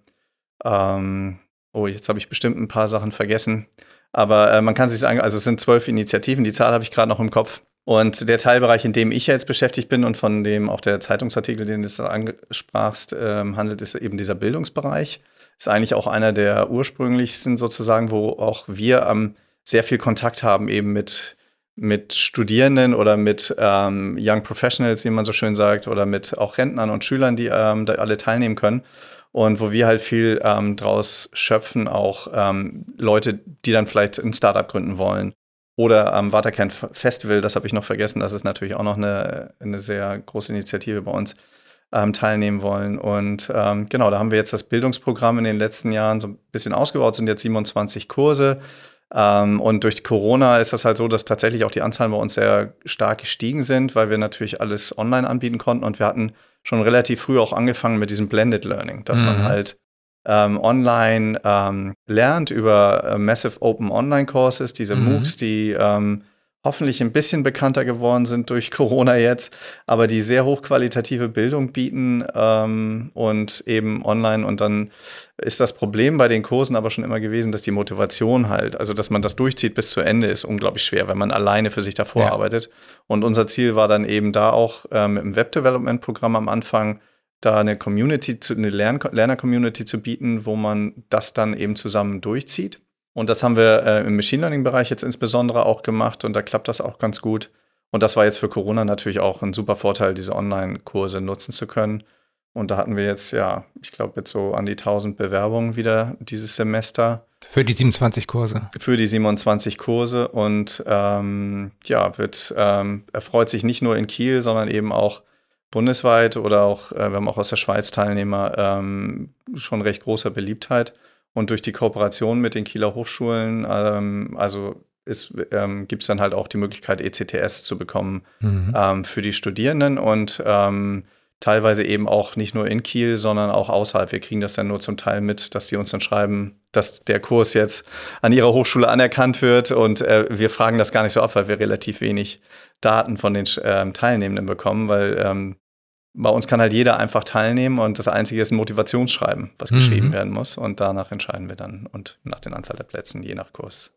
Ähm, oh, jetzt habe ich bestimmt ein paar Sachen vergessen. Aber äh, man kann sich sagen, also es sind zwölf Initiativen, die Zahl habe ich gerade noch im Kopf. Und der Teilbereich, in dem ich jetzt beschäftigt bin und von dem auch der Zeitungsartikel, den du ansprachst, ähm, handelt, ist eben dieser Bildungsbereich. Ist eigentlich auch einer der ursprünglichsten sozusagen, wo auch wir am sehr viel Kontakt haben eben mit, mit Studierenden oder mit ähm, Young Professionals, wie man so schön sagt, oder mit auch Rentnern und Schülern, die ähm, da alle teilnehmen können. Und wo wir halt viel ähm, draus schöpfen, auch ähm, Leute, die dann vielleicht ein Startup gründen wollen. Oder am Watercamp Festival, das habe ich noch vergessen, das ist natürlich auch noch eine, eine sehr große Initiative bei uns, ähm, teilnehmen wollen. Und ähm, genau, da haben wir jetzt das Bildungsprogramm in den letzten Jahren so ein bisschen ausgebaut, sind jetzt 27 Kurse, ähm, und durch Corona ist das halt so, dass tatsächlich auch die Anzahlen bei uns sehr stark gestiegen sind, weil wir natürlich alles online anbieten konnten und wir hatten schon relativ früh auch angefangen mit diesem Blended Learning, dass mhm. man halt ähm, online ähm, lernt über äh, Massive Open Online Courses, diese mhm. MOOCs, die ähm, hoffentlich ein bisschen bekannter geworden sind durch Corona jetzt, aber die sehr hochqualitative Bildung bieten ähm, und eben online. Und dann ist das Problem bei den Kursen aber schon immer gewesen, dass die Motivation halt, also dass man das durchzieht bis zu Ende, ist unglaublich schwer, wenn man alleine für sich davor ja. arbeitet. Und unser Ziel war dann eben da auch ähm, im Web Development Programm am Anfang da eine Community, zu, eine Lern Lerner-Community zu bieten, wo man das dann eben zusammen durchzieht. Und das haben wir äh, im Machine Learning-Bereich jetzt insbesondere auch gemacht und da klappt das auch ganz gut. Und das war jetzt für Corona natürlich auch ein super Vorteil, diese Online-Kurse nutzen zu können. Und da hatten wir jetzt, ja, ich glaube, jetzt so an die 1000 Bewerbungen wieder dieses Semester. Für die 27 Kurse. Für die 27 Kurse und ähm, ja, wird, ähm, erfreut sich nicht nur in Kiel, sondern eben auch bundesweit oder auch, äh, wir haben auch aus der Schweiz Teilnehmer, ähm, schon recht großer Beliebtheit. Und durch die Kooperation mit den Kieler Hochschulen, ähm, also ähm, gibt es dann halt auch die Möglichkeit, ECTS zu bekommen mhm. ähm, für die Studierenden und ähm, teilweise eben auch nicht nur in Kiel, sondern auch außerhalb. Wir kriegen das dann nur zum Teil mit, dass die uns dann schreiben, dass der Kurs jetzt an ihrer Hochschule anerkannt wird und äh, wir fragen das gar nicht so ab, weil wir relativ wenig Daten von den ähm, Teilnehmenden bekommen, weil ähm, bei uns kann halt jeder einfach teilnehmen und das Einzige ist ein Motivationsschreiben, was mhm. geschrieben werden muss. Und danach entscheiden wir dann und nach den Anzahl der Plätzen, je nach Kurs.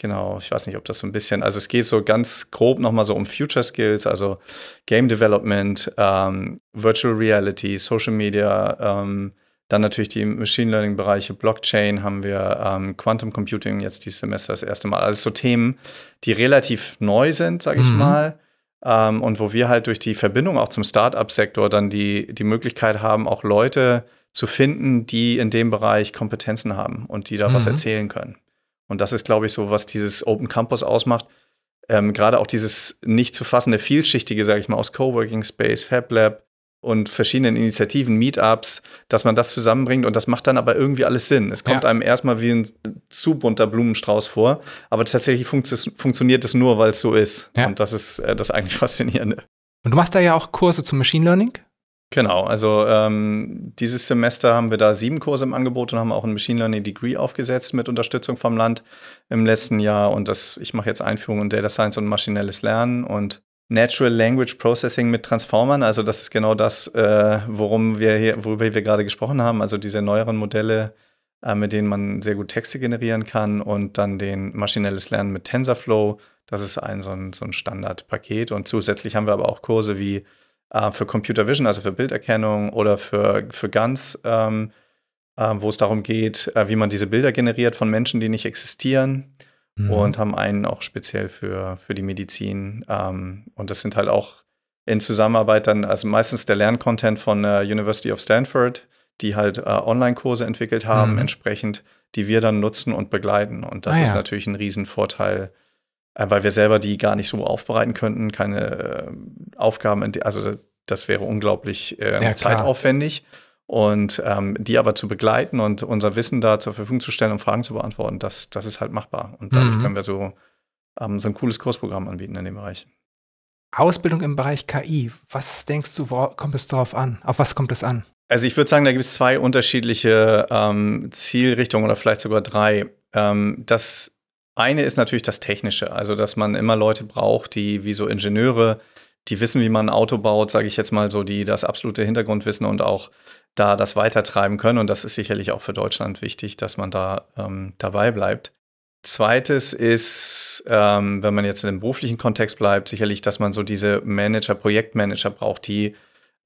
Genau, ich weiß nicht, ob das so ein bisschen, also es geht so ganz grob nochmal so um Future Skills, also Game Development, ähm, Virtual Reality, Social Media, ähm, dann natürlich die Machine Learning-Bereiche, Blockchain haben wir, ähm, Quantum Computing jetzt dieses Semester das erste Mal. Also so Themen, die relativ neu sind, sage ich mhm. mal, ähm, und wo wir halt durch die Verbindung auch zum Start-up-Sektor dann die, die Möglichkeit haben, auch Leute zu finden, die in dem Bereich Kompetenzen haben und die da mhm. was erzählen können. Und das ist, glaube ich, so, was dieses Open Campus ausmacht. Ähm, Gerade auch dieses nicht zu fassende, vielschichtige, sage ich mal, aus Coworking Space, Fab Lab, und verschiedenen Initiativen, Meetups, dass man das zusammenbringt und das macht dann aber irgendwie alles Sinn. Es kommt ja. einem erstmal wie ein zu bunter Blumenstrauß vor, aber tatsächlich funktio funktioniert es nur, weil es so ist. Ja. Und das ist äh, das eigentlich Faszinierende. Und du machst da ja auch Kurse zum Machine Learning? Genau, also ähm, dieses Semester haben wir da sieben Kurse im Angebot und haben auch ein Machine Learning Degree aufgesetzt mit Unterstützung vom Land im letzten Jahr. Und das, ich mache jetzt Einführung in Data Science und maschinelles Lernen und Natural Language Processing mit Transformern. Also das ist genau das, äh, worum wir hier, worüber wir gerade gesprochen haben. Also diese neueren Modelle, äh, mit denen man sehr gut Texte generieren kann und dann den maschinelles Lernen mit TensorFlow. Das ist ein so ein, so ein Standardpaket. Und zusätzlich haben wir aber auch Kurse wie äh, für Computer Vision, also für Bilderkennung oder für, für GANs, ähm, äh, wo es darum geht, äh, wie man diese Bilder generiert von Menschen, die nicht existieren mhm. und haben einen auch speziell für, für die Medizin. Ähm, und das sind halt auch in Zusammenarbeit dann, also meistens der Lerncontent von der University of Stanford, die halt äh, Online-Kurse entwickelt haben, mhm. entsprechend, die wir dann nutzen und begleiten. Und das ah, ist ja. natürlich ein Riesenvorteil, äh, weil wir selber die gar nicht so aufbereiten könnten, keine äh, Aufgaben, also das wäre unglaublich äh, ja, zeitaufwendig. Klar. Und ähm, die aber zu begleiten und unser Wissen da zur Verfügung zu stellen und Fragen zu beantworten, das, das ist halt machbar. Und dadurch mhm. können wir so, ähm, so ein cooles Kursprogramm anbieten in dem Bereich. Ausbildung im Bereich KI, was denkst du, kommt es darauf an? Auf was kommt es an? Also ich würde sagen, da gibt es zwei unterschiedliche ähm, Zielrichtungen oder vielleicht sogar drei. Ähm, das eine ist natürlich das Technische, also dass man immer Leute braucht, die wie so Ingenieure die wissen, wie man ein Auto baut, sage ich jetzt mal so, die das absolute Hintergrundwissen und auch da das weitertreiben können. Und das ist sicherlich auch für Deutschland wichtig, dass man da ähm, dabei bleibt. Zweites ist, ähm, wenn man jetzt in dem beruflichen Kontext bleibt, sicherlich, dass man so diese Manager, Projektmanager braucht, die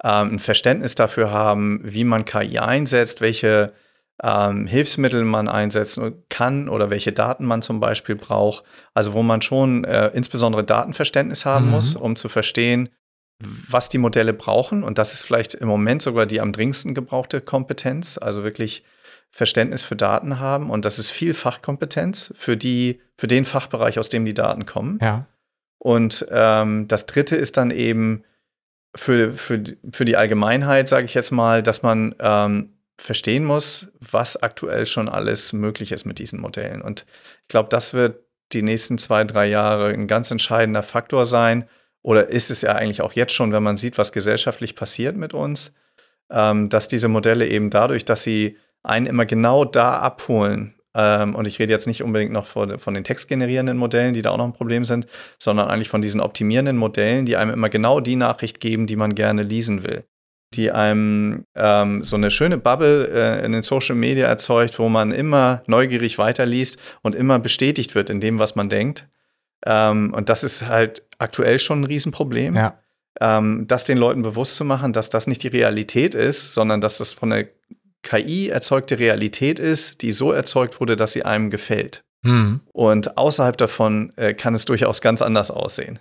ähm, ein Verständnis dafür haben, wie man KI einsetzt, welche ähm, Hilfsmittel man einsetzen kann oder welche Daten man zum Beispiel braucht. Also wo man schon äh, insbesondere Datenverständnis haben mhm. muss, um zu verstehen, was die Modelle brauchen. Und das ist vielleicht im Moment sogar die am dringendsten gebrauchte Kompetenz. Also wirklich Verständnis für Daten haben. Und das ist viel Fachkompetenz für, die, für den Fachbereich, aus dem die Daten kommen. Ja. Und ähm, das Dritte ist dann eben für, für, für die Allgemeinheit, sage ich jetzt mal, dass man ähm, verstehen muss, was aktuell schon alles möglich ist mit diesen Modellen. Und ich glaube, das wird die nächsten zwei, drei Jahre ein ganz entscheidender Faktor sein. Oder ist es ja eigentlich auch jetzt schon, wenn man sieht, was gesellschaftlich passiert mit uns, ähm, dass diese Modelle eben dadurch, dass sie einen immer genau da abholen, ähm, und ich rede jetzt nicht unbedingt noch von, von den textgenerierenden Modellen, die da auch noch ein Problem sind, sondern eigentlich von diesen optimierenden Modellen, die einem immer genau die Nachricht geben, die man gerne lesen will die einem ähm, so eine schöne Bubble äh, in den Social Media erzeugt, wo man immer neugierig weiterliest und immer bestätigt wird in dem, was man denkt. Ähm, und das ist halt aktuell schon ein Riesenproblem. Ja. Ähm, das den Leuten bewusst zu machen, dass das nicht die Realität ist, sondern dass das von der KI erzeugte Realität ist, die so erzeugt wurde, dass sie einem gefällt. Hm. Und außerhalb davon äh, kann es durchaus ganz anders aussehen.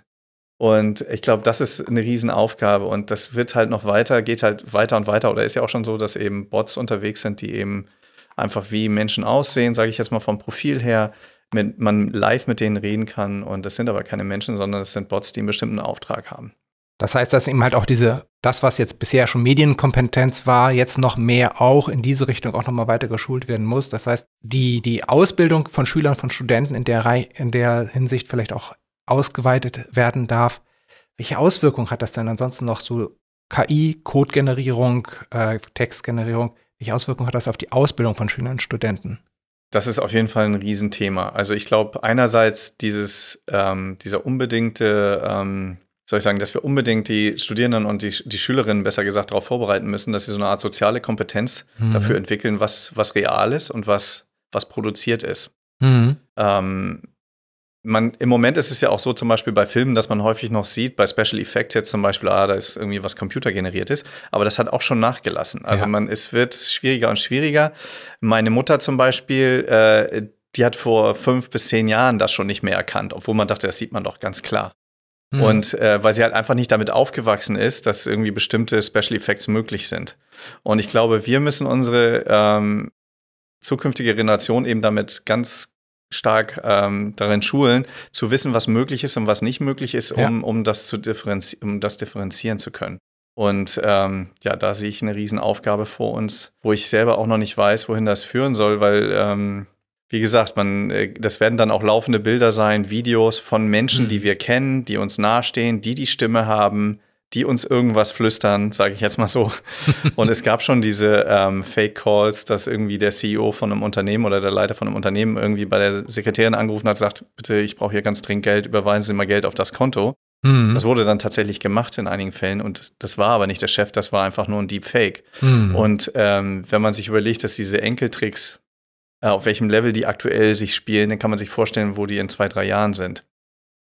Und ich glaube, das ist eine Riesenaufgabe und das wird halt noch weiter, geht halt weiter und weiter. Oder ist ja auch schon so, dass eben Bots unterwegs sind, die eben einfach wie Menschen aussehen, sage ich jetzt mal vom Profil her, mit, man live mit denen reden kann. Und das sind aber keine Menschen, sondern das sind Bots, die einen bestimmten Auftrag haben. Das heißt, dass eben halt auch diese, das, was jetzt bisher schon Medienkompetenz war, jetzt noch mehr auch in diese Richtung auch nochmal weiter geschult werden muss. Das heißt, die, die Ausbildung von Schülern, von Studenten in der, in der Hinsicht vielleicht auch ausgeweitet werden darf. Welche Auswirkungen hat das denn ansonsten noch so KI, Codegenerierung, äh, Textgenerierung? Welche Auswirkungen hat das auf die Ausbildung von Schülern und Studenten? Das ist auf jeden Fall ein Riesenthema. Also ich glaube einerseits dieses, ähm, dieser unbedingte, ähm, soll ich sagen, dass wir unbedingt die Studierenden und die, die Schülerinnen besser gesagt darauf vorbereiten müssen, dass sie so eine Art soziale Kompetenz mhm. dafür entwickeln, was, was real ist und was, was produziert ist. Mhm. Ähm, man, im Moment ist es ja auch so, zum Beispiel bei Filmen, dass man häufig noch sieht, bei Special Effects jetzt zum Beispiel, ah, da ist irgendwie was computergeneriertes, aber das hat auch schon nachgelassen. Also ja. man, es wird schwieriger und schwieriger. Meine Mutter zum Beispiel, äh, die hat vor fünf bis zehn Jahren das schon nicht mehr erkannt, obwohl man dachte, das sieht man doch ganz klar. Mhm. Und äh, weil sie halt einfach nicht damit aufgewachsen ist, dass irgendwie bestimmte Special Effects möglich sind. Und ich glaube, wir müssen unsere ähm, zukünftige Generation eben damit ganz stark ähm, darin schulen, zu wissen, was möglich ist und was nicht möglich ist, um, ja. um, das, zu differenzi um das differenzieren zu können. Und ähm, ja, da sehe ich eine Riesenaufgabe vor uns, wo ich selber auch noch nicht weiß, wohin das führen soll, weil, ähm, wie gesagt, man, äh, das werden dann auch laufende Bilder sein, Videos von Menschen, mhm. die wir kennen, die uns nahestehen, die die Stimme haben, die uns irgendwas flüstern, sage ich jetzt mal so. Und es gab schon diese ähm, Fake-Calls, dass irgendwie der CEO von einem Unternehmen oder der Leiter von einem Unternehmen irgendwie bei der Sekretärin angerufen hat, sagt, bitte, ich brauche hier ganz dringend Geld, überweisen Sie mal Geld auf das Konto. Mhm. Das wurde dann tatsächlich gemacht in einigen Fällen und das war aber nicht der Chef, das war einfach nur ein Deepfake. Mhm. Und ähm, wenn man sich überlegt, dass diese Enkeltricks, äh, auf welchem Level die aktuell sich spielen, dann kann man sich vorstellen, wo die in zwei, drei Jahren sind.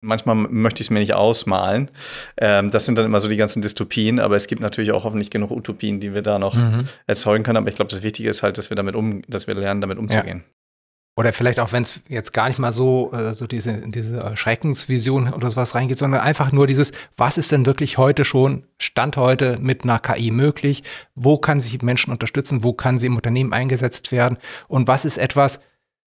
Manchmal möchte ich es mir nicht ausmalen. Ähm, das sind dann immer so die ganzen Dystopien, aber es gibt natürlich auch hoffentlich genug Utopien, die wir da noch mhm. erzeugen können. Aber ich glaube, das Wichtige ist halt, dass wir damit um, dass wir lernen, damit umzugehen. Ja. Oder vielleicht auch, wenn es jetzt gar nicht mal so, äh, so diese, diese äh, Schreckensvision oder sowas reingeht, sondern einfach nur dieses, was ist denn wirklich heute schon, Stand heute mit einer KI möglich? Wo kann sich Menschen unterstützen? Wo kann sie im Unternehmen eingesetzt werden? Und was ist etwas,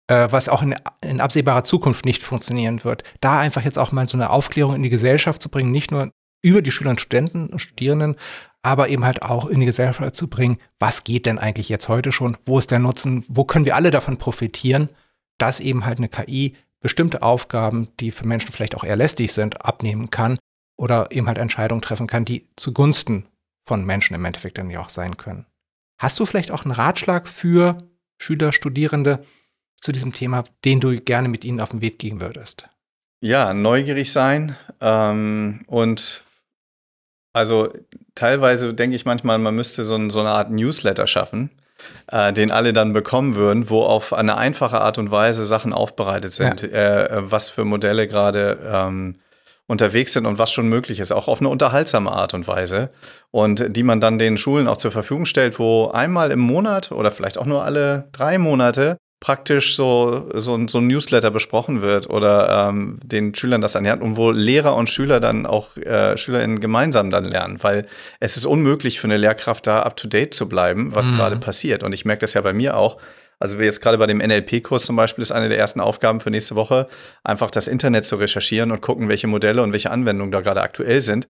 äh, was auch in, in, absehbarer Zukunft nicht funktionieren wird. Da einfach jetzt auch mal so eine Aufklärung in die Gesellschaft zu bringen, nicht nur über die Schüler und Studenten und Studierenden, aber eben halt auch in die Gesellschaft zu bringen, was geht denn eigentlich jetzt heute schon, wo ist der Nutzen, wo können wir alle davon profitieren, dass eben halt eine KI bestimmte Aufgaben, die für Menschen vielleicht auch eher lästig sind, abnehmen kann oder eben halt Entscheidungen treffen kann, die zugunsten von Menschen im Endeffekt dann ja auch sein können. Hast du vielleicht auch einen Ratschlag für Schüler, Studierende, zu diesem Thema, den du gerne mit ihnen auf den Weg gehen würdest? Ja, neugierig sein ähm, und also teilweise denke ich manchmal, man müsste so, ein, so eine Art Newsletter schaffen, äh, den alle dann bekommen würden, wo auf eine einfache Art und Weise Sachen aufbereitet sind, ja. Äh, äh, was für Modelle gerade ähm, unterwegs sind und was schon möglich ist, auch auf eine unterhaltsame Art und Weise. Und die man dann den Schulen auch zur Verfügung stellt, wo einmal im Monat oder vielleicht auch nur alle drei Monate praktisch so, so, so ein Newsletter besprochen wird oder ähm, den Schülern das erlernt und wo Lehrer und Schüler dann auch äh, SchülerInnen gemeinsam dann lernen, weil es ist unmöglich für eine Lehrkraft da up to date zu bleiben, was mhm. gerade passiert. Und ich merke das ja bei mir auch. Also jetzt gerade bei dem NLP-Kurs zum Beispiel ist eine der ersten Aufgaben für nächste Woche, einfach das Internet zu recherchieren und gucken, welche Modelle und welche Anwendungen da gerade aktuell sind,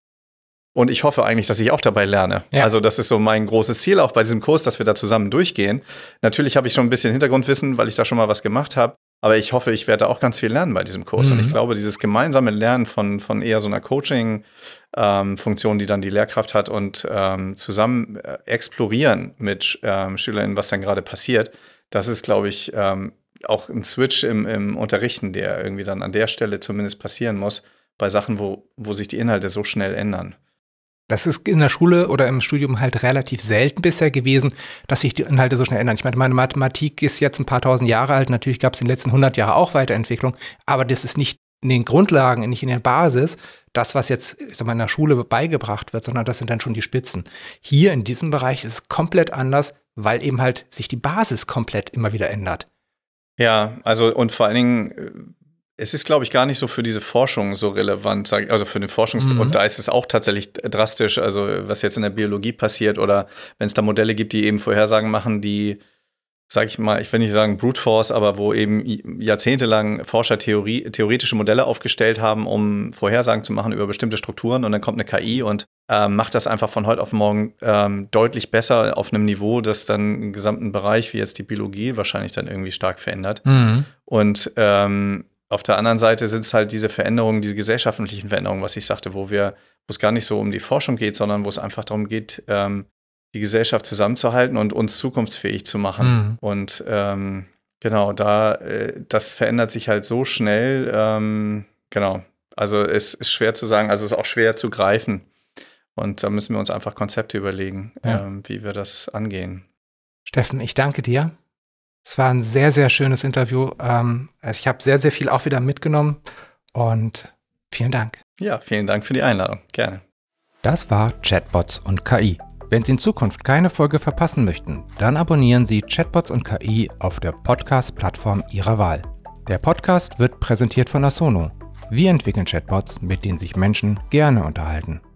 und ich hoffe eigentlich, dass ich auch dabei lerne. Ja. Also das ist so mein großes Ziel auch bei diesem Kurs, dass wir da zusammen durchgehen. Natürlich habe ich schon ein bisschen Hintergrundwissen, weil ich da schon mal was gemacht habe. Aber ich hoffe, ich werde auch ganz viel lernen bei diesem Kurs. Mhm. Und ich mhm. glaube, dieses gemeinsame Lernen von, von eher so einer Coaching-Funktion, ähm, die dann die Lehrkraft hat und ähm, zusammen äh, explorieren mit ähm, SchülerInnen, was dann gerade passiert, das ist, glaube ich, ähm, auch ein Switch im, im Unterrichten, der irgendwie dann an der Stelle zumindest passieren muss, bei Sachen, wo, wo sich die Inhalte so schnell ändern. Das ist in der Schule oder im Studium halt relativ selten bisher gewesen, dass sich die Inhalte so schnell ändern. Ich meine, meine Mathematik ist jetzt ein paar tausend Jahre alt. Natürlich gab es in den letzten hundert Jahren auch Weiterentwicklung, aber das ist nicht in den Grundlagen, nicht in der Basis, das, was jetzt ich sag mal, in der Schule beigebracht wird, sondern das sind dann schon die Spitzen. Hier in diesem Bereich ist es komplett anders, weil eben halt sich die Basis komplett immer wieder ändert. Ja, also und vor allen Dingen äh, es ist, glaube ich, gar nicht so für diese Forschung so relevant, also für den Forschungs- mhm. und da ist es auch tatsächlich drastisch, also was jetzt in der Biologie passiert oder wenn es da Modelle gibt, die eben Vorhersagen machen, die, sage ich mal, ich will nicht sagen Brute Force, aber wo eben jahrzehntelang Forscher Theorie, theoretische Modelle aufgestellt haben, um Vorhersagen zu machen über bestimmte Strukturen und dann kommt eine KI und äh, macht das einfach von heute auf morgen ähm, deutlich besser auf einem Niveau, das dann den gesamten Bereich, wie jetzt die Biologie, wahrscheinlich dann irgendwie stark verändert. Mhm. Und ähm, auf der anderen Seite sind es halt diese Veränderungen, diese gesellschaftlichen Veränderungen, was ich sagte, wo wir, wo es gar nicht so um die Forschung geht, sondern wo es einfach darum geht, ähm, die Gesellschaft zusammenzuhalten und uns zukunftsfähig zu machen. Mhm. Und ähm, genau, da äh, das verändert sich halt so schnell. Ähm, genau. Also es ist schwer zu sagen, also es ist auch schwer zu greifen. Und da müssen wir uns einfach Konzepte überlegen, ja. Ähm, wie wir das angehen. Steffen, ich danke dir. Es war ein sehr, sehr schönes Interview. Ähm, ich habe sehr, sehr viel auch wieder mitgenommen und vielen Dank. Ja, vielen Dank für die Einladung. Gerne. Das war Chatbots und KI. Wenn Sie in Zukunft keine Folge verpassen möchten, dann abonnieren Sie Chatbots und KI auf der Podcast-Plattform Ihrer Wahl. Der Podcast wird präsentiert von Asono. Wir entwickeln Chatbots, mit denen sich Menschen gerne unterhalten.